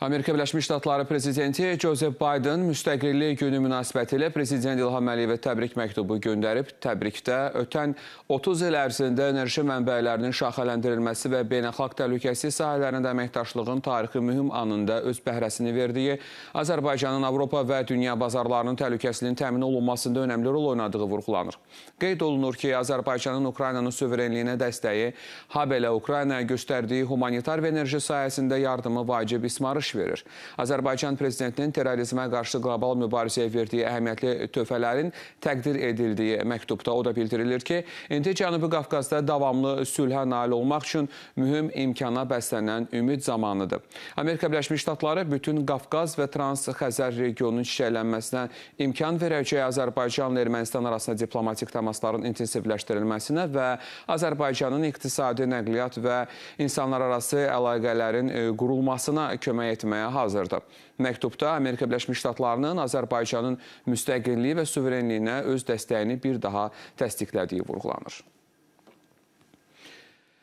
Amerika Birləşmiş Ştatları prezidenti Joseph Biden müstəqillik günü münasibətilə prezident İlham Əliyevə təbrik məktubu göndərib. Təbrikdə ötən 30 il ərzində enerji mənbələrinin şaxələndirilməsi və beynəlxalq təhlükəsizlik sahələrində əməkdaşlığın tarixi mühüm anında öz bəhrəsini verdiyi, Azərbaycanın Avropa və dünya bazarlarının təhlükəsizliyinin təmin olunmasında önəmli rol oynadığı vurğulanır. Qeyd olunur ki, Azərbaycanın Ukraynanın suverenliyinə dəstəyi, habelə Ukraynaya göstərdiyi humanitar və enerji sahəsində yardımı vacib ismarış baş verir. Azərbaycan prezidentinin terrorizmə qarşı qlobal mübarizəyə verdiyi əhəmiyyətli töhfələrin təqdir edildiyi məktubda o da bildirilir ki, indi Cənubi Qafqazda davamlı sülhə nail olmaq üçün mühüm imkana bəslənən ümid zamanıdır. Amerika Birləşmiş Ştatları bütün Qafqaz və Trans-Xəzər regionunun şişələnməsinə imkan verəcəyi Azərbaycanla Ermənistan arasında diplomatik təmasların intensivləşdirilməsinə və Azərbaycanın iqtisadi nəqliyyat və insanlararası əlaqələrin e, qurulmasına kömək edəcək etməyə hazırdır. Məktubda Amerika Birləşmiş Ştatlarının Azərbaycanın müstəqilliyi və suverenliyinə öz dəstəyini bir daha təsdiqlədiyi vurğulanır.